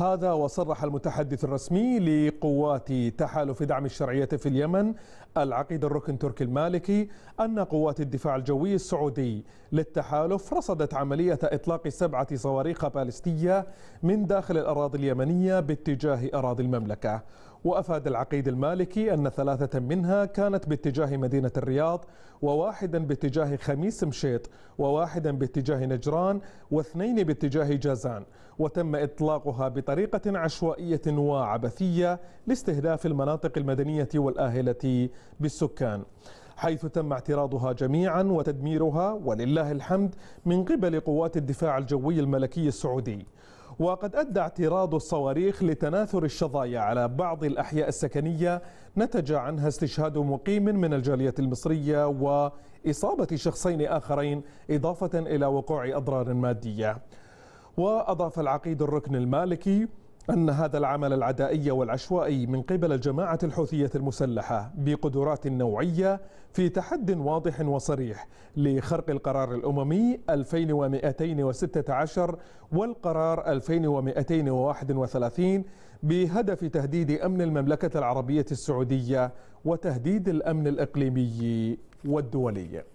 هذا وصرح المتحدث الرسمي لقوات تحالف دعم الشرعية في اليمن العقيد الركن تركي المالكي أن قوات الدفاع الجوي السعودي للتحالف رصدت عملية إطلاق سبعة صواريخ بالستية من داخل الأراضي اليمنية باتجاه أراضي المملكة وأفاد العقيد المالكي أن ثلاثة منها كانت باتجاه مدينة الرياض وواحدا باتجاه خميس مشيط وواحدا باتجاه نجران واثنين باتجاه جازان وتم إطلاقها بطريقة عشوائية وعبثية لاستهداف المناطق المدنية والآهلة بالسكان حيث تم اعتراضها جميعا وتدميرها ولله الحمد من قبل قوات الدفاع الجوي الملكي السعودي وقد أدى اعتراض الصواريخ لتناثر الشظايا على بعض الأحياء السكنية نتج عنها استشهاد مقيم من الجالية المصرية وإصابة شخصين آخرين إضافة إلى وقوع أضرار مادية وأضاف العقيد الركن المالكي أن هذا العمل العدائي والعشوائي من قبل الجماعة الحوثية المسلحة بقدرات نوعية في تحد واضح وصريح لخرق القرار الأممي 2216 والقرار 2231 بهدف تهديد أمن المملكة العربية السعودية وتهديد الأمن الإقليمي والدولي